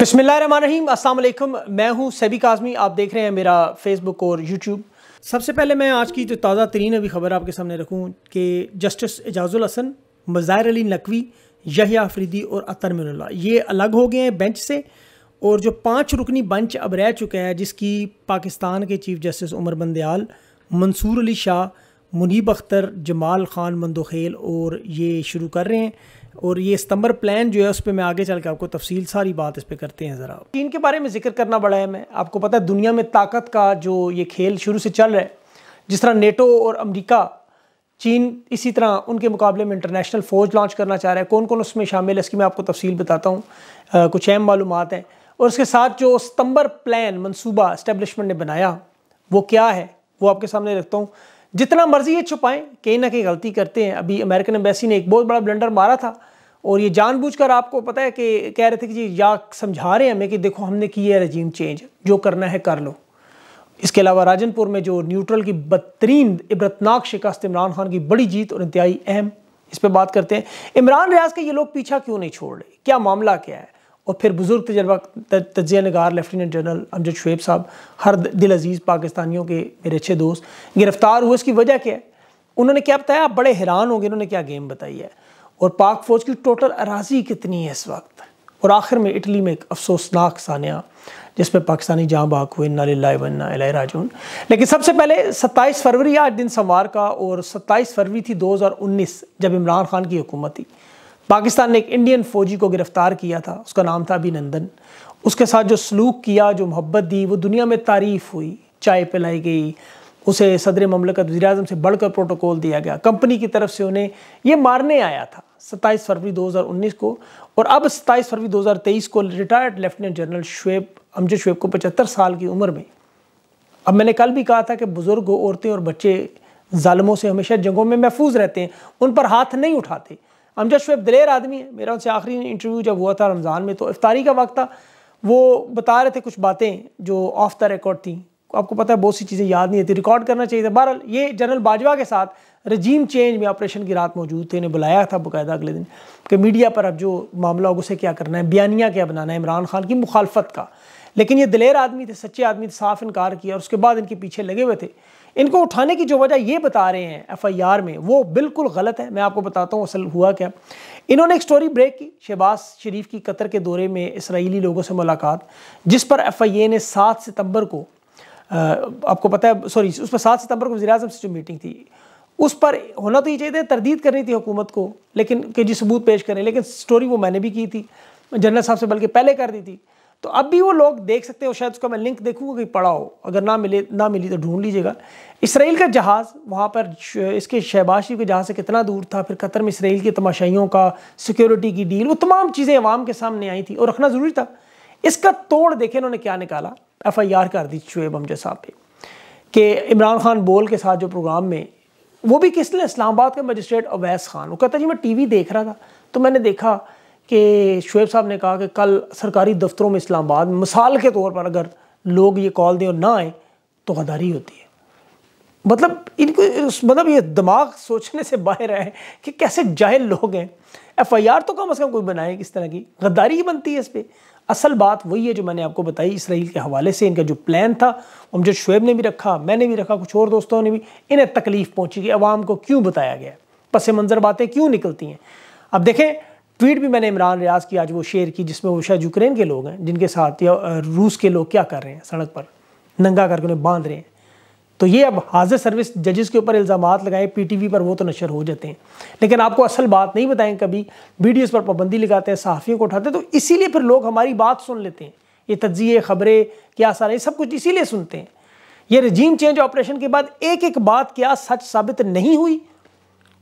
बसमिलीम असल मैं हूं सैबी काजमी आप देख रहे हैं मेरा फेसबुक और यूट्यूब सबसे पहले मैं आज की जो ताज़ा तरीन अभी खबर आपके सामने रखूं कि जस्टिस एजाजुल हसन मज़ाहिर अली नकवी यहिया अफरीदी और अतर मिनल्ला ये अलग हो गए हैं बेंच से और जो पाँच रुकनी बंच अब रह चुका है जिसकी पाकिस्तान के चीफ जस्टिस उमर बंदयाल मंसूर अली शाह मुनीब अख्तर जमाल ख़ान मंदोखेल और ये शुरू कर रहे हैं और ये सितंबर प्लान जो है उस पर मैं आगे चल के आपको तफसील सारी बात इस पर करते हैं ज़रा चीन के बारे में जिक्र करना बड़ा है मैं आपको पता है दुनिया में ताकत का जो ये खेल शुरू से चल रहा है जिस तरह नेटो और अमरीका चीन इसी तरह उनके मुकाबले में इंटरनेशनल फ़ौज लॉन्च करना चाह रहा है कौन कौन उसमें शामिल है इसकी मैं आपको तफसील बताता हूँ कुछ अहम मालूम हैं और उसके साथ जो सितंबर प्लान मनसूबा इस्टेबलिशमेंट ने बनाया वो क्या है वो आपके सामने रखता हूँ जितना मर्जी ये छुपाएं कहीं ना कहीं गलती करते हैं अभी अमेरिकन एम्बेसी ने एक बहुत बड़ा ब्लेंडर मारा था और ये जानबूझकर आपको पता है कि कह रहे थे कि जी या समझा रहे हैं हमें कि देखो हमने की है रजीम चेंज जो करना है कर लो इसके अलावा राजनपुर में जो न्यूट्रल की बदतरीन इबरतनाक शिकस्त इमरान खान की बड़ी जीत और इंतहाई अहम इस पर बात करते हैं इमरान रियाज के ये लोग पीछा क्यों नहीं छोड़ रहे क्या मामला क्या है और फिर बुज़ुर्ग तजर्बा तजिया नगार लेफ्टिनेंट जनरल अमजद शुएब साहब हर दिल अजीज़ पाकिस्तानियों के मेरे अच्छे दोस्त गिरफ़्तार हुए इसकी वजह क्या है उन्होंने क्या बताया आप बड़े हैरान होंगे उन्होंने क्या गेम बताई है और पाक फ़ौज की टोटल अराजी कितनी है इस वक्त और आखिर में इटली में एक अफसोसनाक सानिया जिसमें पाकिस्तानी जहाँ बाक हुए ना वन्ना राजून लेकिन सबसे पहले 27 फरवरी आज दिन संवार का और 27 फरवरी थी 2019 जब इमरान खान की हुकूमत थी पाकिस्तान ने एक इंडियन फौजी को गिरफ्तार किया था उसका नाम था अभिनंदन उसके साथ जो सलूक किया जो मोहब्बत दी वो दुनिया में तारीफ हुई चाय पिलाई गई उसे सदर ममलकत वजी अजम से बढ़कर प्रोटोकॉल दिया गया कंपनी की तरफ से उन्हें ये मारने आया था 27 फरवरी 2019 को और अब 27 फरवरी 2023 को retired lieutenant general Shoaib Amjad Shoaib को 75 साल की उम्र में अब मैंने कल भी कहा था कि बुज़ुर्ग औरतें और बच्चे ालमों से हमेशा जंगों में महफूज रहते हैं उन पर हाथ नहीं उठाते अमजद शुब दलेर आदमी है मेरा उनसे आखिरी इंटरव्यू जब हुआ था रमज़ान में तो इफ्तारी का वक्त था वो बता रहे थे कुछ बातें जो ऑफ द रिकॉर्ड थी आपको पता है बहुत सी चीज़ें याद नहीं आती रिकॉर्ड करना चाहिए था बहरहाल ये जनरल बाजवा के साथ रजीम चेंज में ऑपरेशन की रात मौजूद थे इन्हें बुलाया था बाकायदा अगले दिन कि मीडिया पर अब जो मामला होगा उसे क्या करना है बयानिया क्या बनाना है इमरान खान की मुखालफत का लेकिन ये दलेर आदमी थे सच्चे आदमी थे साफ इनकार किया और उसके बाद इनके पीछे लगे हुए थे इनको उठाने की जो वजह ये बता रहे हैं एफआईआर में वो बिल्कुल गलत है मैं आपको बताता हूँ असल हुआ क्या इन्होंने एक स्टोरी ब्रेक की शहबाज शरीफ की कतर के दौरे में इसराइली लोगों से मुलाकात जिस पर एफ आई ए ने सात सितम्बर को आपको पता है सॉरी उस पर सात सितम्बर को वजी अजम से जो मीटिंग थी उस पर होना तो ये चाहिए था तरदीद करनी थी हुकूमत को लेकिन के जी सबूत पेश करें लेकिन स्टोरी वो मैंने भी की थी जनरल साहब से बल्कि पहले कर दी थी तो अब भी वो लोग देख सकते हो शायद उसका मैं लिंक देखूंगा कि पढ़ा हो अगर ना मिले ना मिली तो ढूंढ लीजिएगा इसराइल का जहाज़ वहाँ पर इसके शहबाशी के जहाज़ से कितना दूर था फिर कतर में इसराइल के तमाशाइयों का सिक्योरिटी की डील वो तमाम चीज़ें अवाम के सामने आई थी और रखना ज़रूरी था इसका तोड़ देखे इन्होंने क्या निकाला एफ आई आर कर दी शुएब हमजा साहब पे कि इमरान खान बोल के साथ जो प्रोग्राम में वो भी किस लिए इस्लामाबाद के मजिस्ट्रेट अवैस खान वो कहता जी मैं टी वी देख रहा था तो मैंने देखा कि शुएब साहब ने कहा कि कल सरकारी दफ्तरों में इस्लामाबाद मिसाल के तौर पर अगर लोग ये कॉल दें और ना आए तो गदारी होती है मतलब इनको मतलब ये दिमाग सोचने से बाहर है कि कैसे जाहिल लोग हैं एफ आई आर तो कम अज़ कम कोई बनाए किस तरह की गद्दारी ही बनती है इस पर असल बात वही है जो मैंने आपको बताई इसराइल के हवाले से इनका जो प्लान था जो शुएब ने भी रखा मैंने भी रखा कुछ और दोस्तों ने भी इन्हें तकलीफ़ पहुँची कि अवाम को क्यों बताया गया पस मंज़र बातें क्यों निकलती हैं अब देखें ट्वीट भी मैंने इमरान रियाज की आज वो शेयर की जिसमें वो शायद यूक्रेन के लोग हैं जिनके साथ या रूस के लोग क्या कर रहे हैं सड़क पर नंगा करके उन्हें बांध रहे हैं तो ये अब हाजिर सर्विस जजेस के ऊपर इल्ज़ाम लगाए पीटीवी पर वो तो नशर हो जाते हैं लेकिन आपको असल बात नहीं बताएं कभी वीडियोस पर पाबंदी लगाते हैं सहाफ़ियों को उठाते हैं तो इसीलिए फिर लोग हमारी बात सुन लेते हैं ये तजिए खबरें क्या सारे ये सब कुछ इसीलिए सुनते हैं ये रजीम चेंज ऑपरेशन के बाद एक एक बात क्या सच साबित नहीं हुई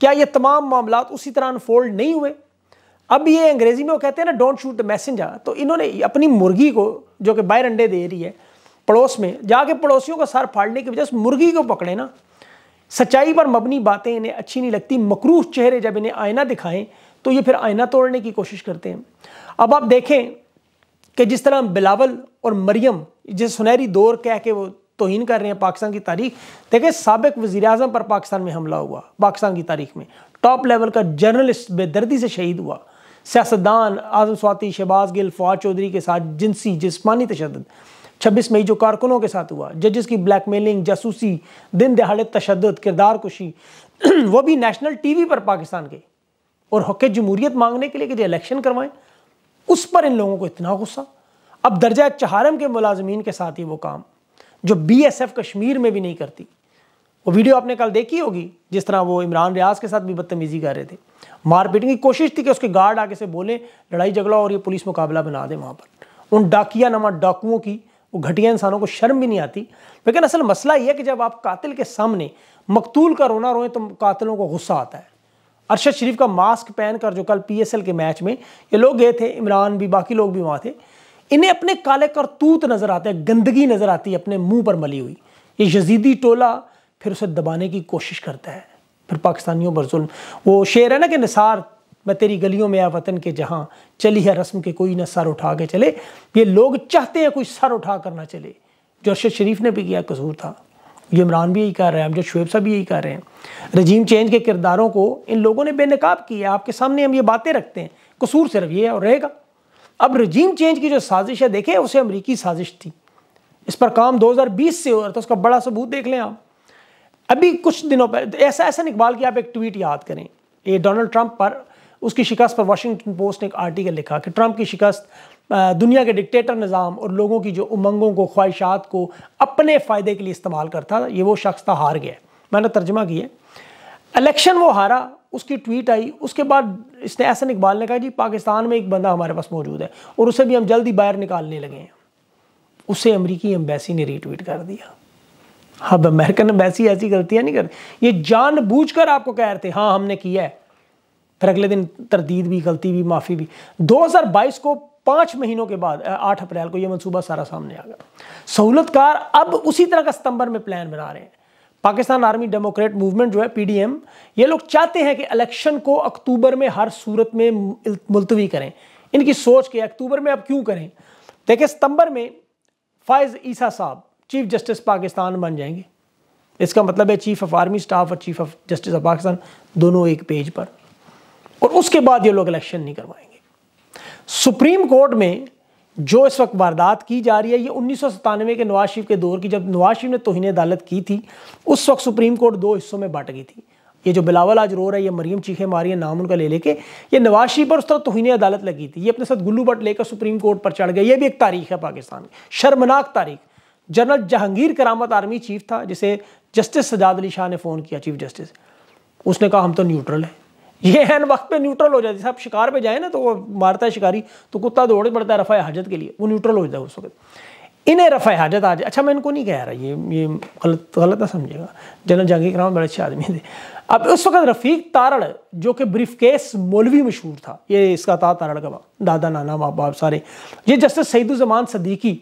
क्या ये तमाम मामला उसी तरह अनफोल्ड नहीं हुए अब ये अंग्रेजी में वो कहते हैं ना डोंट शूट द मैसेंजर तो इन्होंने अपनी मुर्गी को जो कि बाहर अंडे दे रही है पड़ोस में जाके पड़ोसियों का सर फाड़ने की वजह से मुर्गी को पकड़े ना सच्चाई पर मबनी बातें इन्हें अच्छी नहीं लगती मकरूस चेहरे जब इन्हें आईना दिखाएं तो ये फिर आईना तोड़ने की कोशिश करते हैं अब आप देखें कि जिस तरह बिलावल और मरियम जिस सुनहरी दौर कह के वो तोहन कर रहे हैं पाकिस्तान की तारीख देखें सबक वजी अजम पर पाकिस्तान में हमला हुआ पाकिस्तान की तारीख में टॉप लेवल का जर्नलिस्ट बेदर्दी से शहीद हुआ सियासतदान आज़म स्वाति शहबाज गिल फवाद चौधरी के साथ जिनसी जिसमानी तशद छब्बीस मई जो कारकुनों के साथ हुआ जजेस की ब्लैक मेलिंग जासूसी दिन दहाड़े तशद किरदार कुशी वो भी नेशनल टी वी पर पाकिस्तान के और हक जमूरीत मांगने के लिए कि जो इलेक्शन करवाएं उस पर इन लोगों को इतना गुस्सा अब दर्जा चहारम के मुलाजमीन के साथ ही वो काम जो बी एस एफ कश्मीर में भी नहीं करती वो वीडियो आपने कल देखी होगी जिस तरह वो इमरान रियाज के साथ भी बदतमीज़ी कर रहे थे मारपीटने की कोशिश थी कि उसके गार्ड आगे से बोले लड़ाई झगड़ा और ये पुलिस मुकाबला बना दे वहाँ पर उन डाकिया नमा डाकुओं की वो घटिया इंसानों को शर्म भी नहीं आती लेकिन असल मसला यह है कि जब आप कातिल के सामने मकतूल का रोना रोएं तो कातिलों को गुस्सा आता है अरशद शरीफ का मास्क पहन कर जो कल पीएसएल के मैच में ये लोग गए थे इमरान भी बाकी लोग भी वहाँ थे इन्हें अपने काले करतूत नज़र आते हैं गंदगी नज़र आती है अपने मुँह पर मली हुई ये यजीदी टोला फिर उसे दबाने की कोशिश करता है फिर पाकिस्तानियों पर जुल्म वो शेर है ना कि निसार मैं तेरी गलियों में या वतन के जहाँ चली है रस्म के कोई ना सर उठा के चले ये लोग चाहते हैं कोई सर उठा कर ना चले जो अरशद शरीफ ने भी किया कसूर था ये इमरान भी यही कर रहे हैं जो शुएब साहब भी यही कर रहे हैं रजीम चेंज के किरदारों को इन लोगों ने बेनकाब किया आपके सामने हम ये बातें रखते हैं कसूर सिर्फ ये है और रहेगा अब रजीम चेंज की जो साजिश है देखें उसे अमरीकी साजिश थी इस पर काम दो हजार बीस से हो रहा था उसका बड़ा सबूत देख लें आप अभी कुछ दिनों पर ऐसा ऐसा इकबाल कि आप एक ट्वीट याद करें ये डोनाल्ड ट्रंप पर उसकी शिकस्त पर वाशिंगटन पोस्ट ने एक आर्टिकल लिखा कि ट्रंप की शिकस्त दुनिया के डिक्टेटर निज़ाम और लोगों की जो उमंगों को ख्वाहिशात को अपने फ़ायदे के लिए इस्तेमाल करता ये वो शख्स था हार गया मैंने तर्जमा किया इलेक्शन वो हारा उसकी ट्वीट आई उसके बाद इसने ऐसा इकबाल ने कहा जी पाकिस्तान में एक बंदा हमारे पास मौजूद है और उसे भी हम जल्दी बाहर निकालने लगे हैं उसे अमरीकी एम्बेसी ने रीट्वीट कर दिया हाँ, अब अमेरिकन अम्बेसी ऐसी गलतियां नहीं करती ये जान बूझ कर आपको कह रहे थे हाँ हमने किया है फिर अगले दिन तरदीद भी गलती भी माफ़ी भी 2022 को पांच महीनों के बाद आठ अप्रैल को यह मनसूबा सारा सामने आ गया सहूलतकार अब उसी तरह का सितंबर में प्लान बना रहे हैं पाकिस्तान आर्मी डेमोक्रेट मूवमेंट जो है पीडीएम ये लोग चाहते हैं कि इलेक्शन को अक्टूबर में हर सूरत में मुलतवी करें इनकी सोच के अक्टूबर में अब क्यों करें देखिए सितंबर में फायज़ ईसा साहब चीफ जस्टिस पाकिस्तान बन जाएंगे इसका मतलब है चीफ ऑफ आर्मी स्टाफ और chief of justice of Pakistan दोनों एक पेज पर और उसके बाद ये लोग इलेक्शन नहीं करवाएंगे सुप्रीम कोर्ट में जो इस वक्त वारदात की जा रही है ये उन्नीस के नवाज शरीफ के दौर की जब नवाज शरीफ ने तोहन अदालत की थी उस वक्त सुप्रीम कोर्ट दो हिस्सों में बांट गई थी ये जो बिलावल आज रो रहा है ये मरियम चीखे मारी है नाम उनका ले लेके ये नवाज शरीफ पर उस तरह तोहन अदालत लगी थी ये अपने साथ गुल्लू बट लेकर सुप्रीम कोर्ट पर चढ़ गया ये भी एक तारीख है पाकिस्तान की शर्मनाक तारीख जनरल जहांगीर करामत आर्मी चीफ था जिसे जस्टिस सजाद अली शाह ने फ़ोन किया चीफ जस्टिस उसने कहा हम तो न्यूट्रल हैं ये एन वक्त पे न्यूट्रल हो जाती आप शिकार पे जाए ना तो वो मारता है शिकारी तो कुत्ता दौड़ पड़ता है रफ़ा हाजत के लिए वो न्यूट्रल हो जाता है उस वक्त इन्हें रफ़ा हाजत आ जाए अच्छा मैं इनको नहीं कह रहा ये ये गलत गलत ना समझेगा जनरल जहांगीर कराम बड़े अच्छे आदमी थे अब उस वक्त रफ़ीक तारड़ जो कि ब्रीफ केस मौलवी मशहूर था ये इसका था तारड़ का दादा नाना माँ बाप सारे ये जस्टिस सईदुजमान सदीकी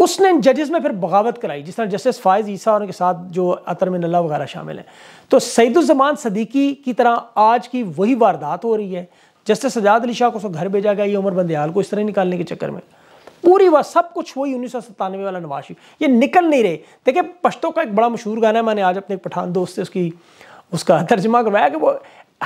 उसने जजेस में फिर बगावत कराई जिस तरह जस्टिस फायज ईसा और उनके साथ जो अतर में नल्ला वगैरह शामिल हैं तो सईदुलजमान सदीकी की तरह आज की वही वारदात हो रही है जस्टिस सजाद अली शाह को उसको घर भेजा गया ये उमर बंदयाल को इस तरह निकालने के चक्कर में पूरी वह सब कुछ वही उन्नीस सौ सत्तानवे वाला नवाशी ये निकल नहीं रहे देखिए पश्तो का एक बड़ा मशहूर गाना है मैंने आज अपने पठान दोस्त से उसकी उसका तर्जमा करवाया कि वो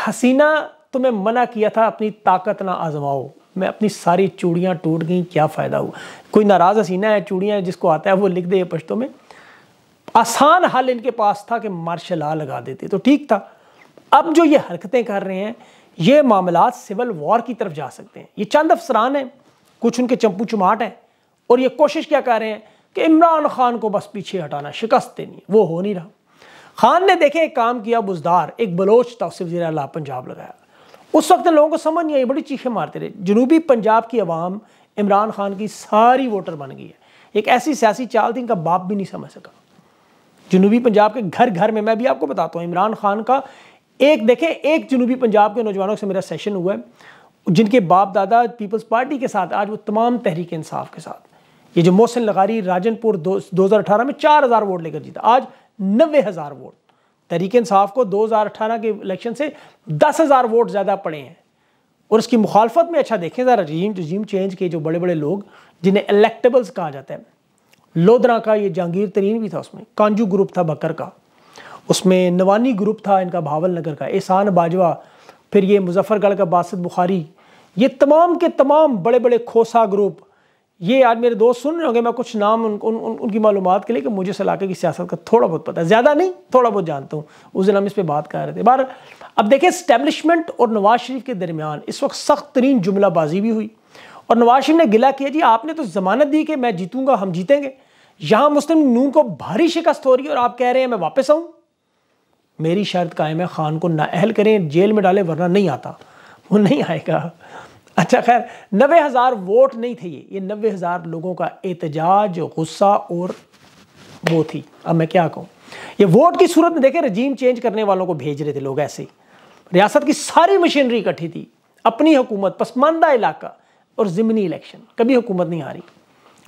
हसीना तुम्हें मना किया था अपनी ताकत ना आजमाओ मैं अपनी सारी चूड़ियाँ टूट गई क्या फ़ायदा हुआ कोई नाराज़ हसीना है चूड़ियाँ जिसको आता है वो लिख दे पश्तों में आसान हल इनके पास था कि मार्शल आ लगा देते तो ठीक था अब जो ये हरकतें कर रहे हैं ये मामला सिविल वॉर की तरफ जा सकते हैं ये चंद अफसरान हैं कुछ उनके चंपू चुमाट हैं और ये कोशिश क्या कर रहे हैं कि इमरान खान को बस पीछे हटाना शिकस्त देनी वो हो नहीं रहा खान ने देखे एक काम किया बुजदार एक बलोच था उसे वजी पंजाब लगाया उस वक्त लोगों को समझ नहीं आई बड़ी चीखें मारते रहे जनूबी पंजाब की आवाम इमरान खान की सारी वोटर बन गई है एक ऐसी सियासी चाल थी इनका बाप भी नहीं समझ सका जनूबी पंजाब के घर घर में मैं भी आपको बताता हूँ इमरान खान का एक देखें एक जनूबी पंजाब के नौजवानों से मेरा सेशन हुआ है जिनके बाप दादा पीपल्स पार्टी के साथ आज वो तमाम तहरीक इंसाफ के साथ ये जो मोहसिन लगारी राजनपुर दो हज़ार अठारह में चार हज़ार वोट लेकर जीता आज नब्बे हज़ार वोट तहरीक इंसाफ को 2018 के इलेक्शन से 10,000 वोट ज़्यादा पड़े हैं और उसकी मुखालफत में अच्छा देखें ज़रा रजीम रजीम चेंज के जो बड़े बड़े लोग जिन्हें इलेक्टेबल्स कहा जाता है लोधरा का ये जहांगीर तरीन भी था उसमें कांजू ग्रुप था बकर का उसमें नवानी ग्रुप था इनका भावल नगर का एहसान बाजवा फिर ये मुजफ्फरगढ़ का बासद बुखारी ये तमाम के तमाम बड़े बड़े खोसा ग्रुप ये आज मेरे दोस्त सुन रहे होंगे मैं कुछ नाम उन, उन, उन उनकी मालूम के लिए कि मुझे इस इलाके की सियासत का थोड़ा बहुत पता है ज़्यादा नहीं थोड़ा बहुत जानता हूँ उस दिन हम इस पर बात कर रहे थे बार अब देखिए स्टैब्लिशमेंट और नवाज शरीफ के दरमियान इस वक्त सख्त तरीन जुमलाबाजी भी हुई और नवाज शरीफ ने गिला किया जी आपने तो ज़मानत दी कि मैं जीतूंगा हम जीतेंगे यहाँ मुस्लिम नून को भारी शिकस्त हो रही है और आप कह रहे हैं मैं वापस आऊँ मेरी शर्त कायम है खान को नाअहल करें जेल में डालें वरना नहीं आता वो नहीं आएगा अच्छा खैर नबे हज़ार वोट नहीं थे ये ये नबे हज़ार लोगों का एहतजाज गुस्सा और वो थी अब मैं क्या कहूँ ये वोट की सूरत में देखें रजीम चेंज करने वालों को भेज रहे थे लोग ऐसे ही रियासत की सारी मशीनरी इकट्ठी थी अपनी हुकूमत पसमानदा इलाका और जिमनी इलेक्शन कभी हुकूमत नहीं आ रही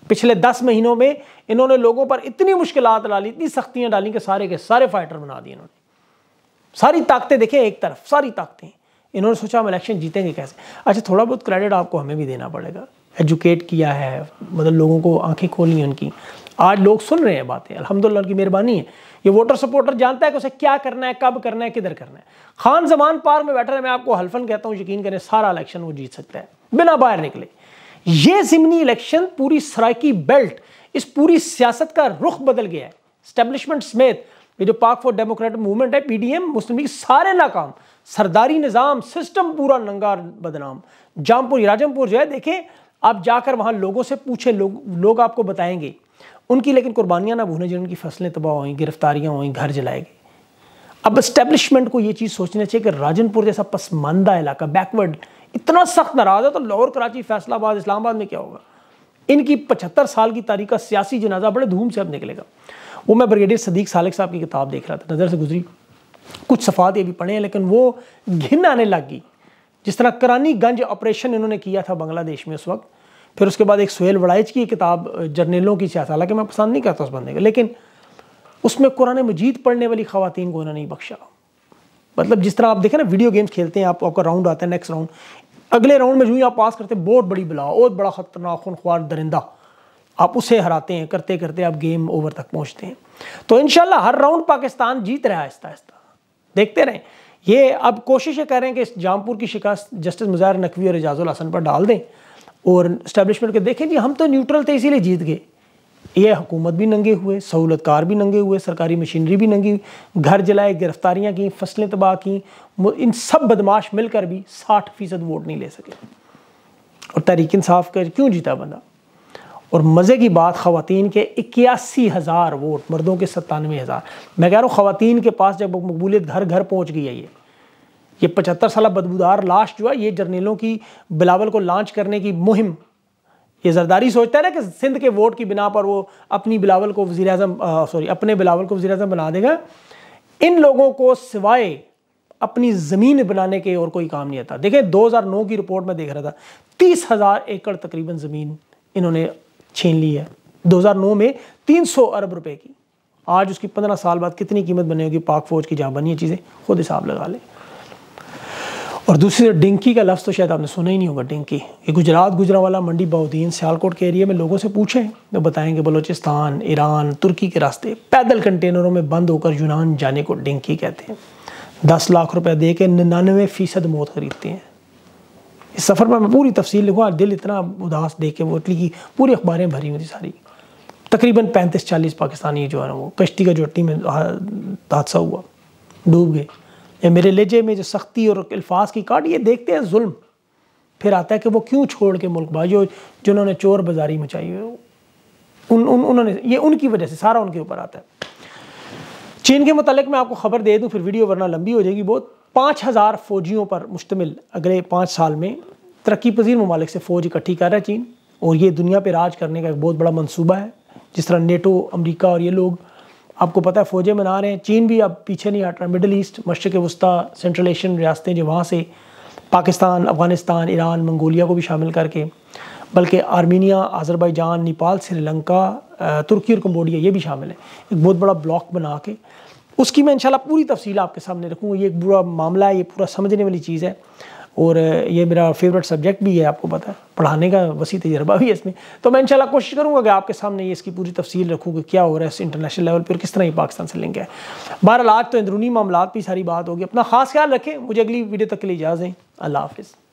पिछले दस महीनों में इन्होंने लोगों पर इतनी मुश्किल डाली इतनी सख्तियाँ डाली कि सारे के सारे फाइटर बना दिए इन्होंने सारी ताकतें देखें एक तरफ सारी ताकतें इन्होंने सोचा हम इलेक्शन जीतेंगे कैसे अच्छा थोड़ा बहुत क्रेडिट आपको हमें भी देना पड़ेगा एजुकेट किया है मतलब लोगों को आंखें खोली उनकी आज लोग सुन रहे हैं बातें अलहमदिल्ला की मेहरबानी है ये वोटर सपोर्टर जानता है कि उसे क्या करना है कब करना है किधर करना है खान जमान पार में बैठा है मैं आपको हल्फन कहता हूँ यकीन करें सारा इलेक्शन वो जीत सकता है बिना बाहर निकले ये ज़िमनी इलेक्शन पूरी सराकी बेल्ट इस पूरी सियासत का रुख बदल गया है स्टैब्लिशमेंट समेत ये जो पाक फॉर डेमोक्रेटिक मूवमेंट है पीडीएम मुस्लिम लीग सारे नाकाम सरदारी निज़ाम सिस्टम पूरा नंगा बदनाम जामपुर राजमपुर जो है देखें आप जाकर वहाँ लोगों से पूछे लोग लोग आपको बताएंगे उनकी लेकिन कुर्बानियाँ ना भूलें जिनकी फसलें तबाह हुई गिरफ्तारियाँ हुई घर जलाए गए अब इस्टेब्लिशमेंट को ये चीज़ सोचनी चाहिए कि राजनपुर जैसा पसमानदा इलाका बैकवर्ड इतना सख्त नाराज़ है तो लाहौर कराची फैसलाबाद इस्लामाबाद में क्या होगा इनकी पचहत्तर साल की तारीख का सियासी जनाजा बड़े धूम से अब निकलेगा वो मैं ब्रिगेडियर सदीक सालिक साहब की किताब देख रहा था नज़र से गुजरी कुछ सफादे भी पढ़े हैं लेकिन वो घिन आने लग गई जिस तरह करानी गंज ऑपरेशन इन्होंने किया था बांग्लादेश में उस वक्त फिर उसके बाद एक सुहेल वड़ाइज की किताब जर्नलों की सियासत हालांकि मैं पसंद नहीं करता उस बंदे का लेकिन उसमें कुरान मजीद पढ़ने वाली खातन को इन्होंने नहीं बख्शा मतलब जिस तरह आप देखें ना वीडियो गेम्स खेलते हैं आप आपका राउंड आता है नेक्स्ट राउंड अगले राउंड में जो ही आप पास करते हैं बहुत बड़ी बुला और बड़ा ख़तरनाक खुनख्वार दरिंदा आप उसे हराते हैं करते करते आप गेम ओवर तक पहुँचते हैं तो इन हर राउंड पाकिस्तान जीत रहा है आहिस्ता आहिस्ता देखते रहें ये अब कोशिशें करें कि इस जामपुर की शिकायत जस्टिस मुजाहिर नकवी और एजाजुल हसन पर डाल दें और इस्टेबलिशमेंट के देखें जी हम तो न्यूट्रल थे इसीलिए जीत गए ये हुकूमत भी नंगे हुए सहूलतकार भी नंगे हुए सरकारी मशीनरी भी नंगी हुई घर जलाए गिरफ्तारियाँ की फसलें तबाह की इन सब बदमाश मिलकर भी साठ फीसद वोट नहीं ले सके और तहरीक इंसाफ कर क्यों जीता बंदा और मज़े की बात खातन के इक्यासी हज़ार वोट मर्दों के सत्तानवे हज़ार मैं कह रहा हूँ खातन के पास जब मकबूलियत घर घर पहुँच गई है ये ये पचहत्तर साल बदबूदार लाश जो है ये जर्नेलों की बिलावल को लॉन्च करने की मुहिम ये जरदारी सोचता है ना कि सिंध के वोट की बिना पर वो अपनी बिलावल को वजी अजम सॉरी अपने बिलावल को वजी अजम बना देगा इन लोगों को सिवाय अपनी ज़मीन बनाने के और कोई काम नहीं आता देखें 2009 की रिपोर्ट में देख रहा था तीस हज़ार एकड़ तकरीबन ज़मीन इन्होंने छीन ली है 2009 में 300 अरब रुपए की आज उसकी 15 साल बाद कितनी कीमत बनी होगी पाक फौज की जहाँ बनी है चीज़ें खुद हिसाब लगा लें और दूसरी डिंकी का लफ्ज़ तो शायद आपने सुना ही नहीं होगा डिंकी ये गुजरात वाला मंडी बाउद्दीन सियालकोट के एरिया में लोगों से पूछें तो बताएंगे बलोचिस्तान ईरान तुर्की के रास्ते पैदल कंटेनरों में बंद होकर यूनान जाने को डिंकी कहते हैं दस लाख रुपए दे के निन्यानवे फ़ीसद मौत खरीदते हैं इस सफ़र पर मैं पूरी तफसील लिखूँ और दिल इतना उदास देखे के वो इटली की पूरी अखबारें भरी हुई थी सारी तकरीबन पैंतीस चालीस पाकिस्तानी जो है ना वो कश्ती का जो इटली में हादसा हुआ डूब गए या मेरे लेजे में जो सख्ती और अल्फाज की काट ये देखते हैं जुल्म फिर आता है कि वो क्यों छोड़ के मुल्क भाई जो जिन्होंने चोर बाजारी मचाई हुई उन, उन उन्होंने ये उनकी वजह से सारा उनके ऊपर आता है चीन के मतलब मैं आपको खबर दे दूँ फिर वीडियो वरना लंबी हो जाएगी बहुत पाँच हज़ार फौजियों पर मुश्तमिल अगले पाँच साल में तरक्की पजीर ममालिक से फ़ौज इकट्ठी कर रहा है चीन और ये दुनिया पर राज करने का एक बहुत बड़ा मनसूबा है जिस तरह नेटो अमरीका और ये लोग आपको पता है फ़ौजें बना रहे हैं चीन भी अब पीछे नहीं हट रहा मिडल ईस्ट मशरक वस्ती सेंट्रल एशियन रियासतें जो वहाँ से पाकिस्तान अफ़गानिस्तान ईरान मंगोलिया को भी शामिल करके बल्कि आर्मीनिया आज़रबाईजान नेपाल श्रीलंका तुर्की और कम्बोडिया ये भी शामिल है एक बहुत बड़ा ब्लॉक बना के उसकी मैं इंशाल्लाह पूरी तफसील आपके सामने रखूँगा ये एक बुरा मामला है ये पूरा समझने वाली चीज़ है और ये मेरा फेवरेट सब्जेक्ट भी है आपको पता है पढ़ाने का वसी तजर्बा भी है इसमें तो मैं इंशाल्लाह कोशिश करूँगा कि आपके सामने ये इसकी पूरी तफसील रखूँ कि क्या हो रहा है इस इंटरनेशनल लेवल पर किस तरह ये पाकिस्तान से लिंक है बहरहाल आज तो अंदरूनी मामला भी सारी बात होगी अपना खास ख्याल रखें मुझे अगली वीडियो तक के लिए इजाज़ दें अल्लाह हाफिज़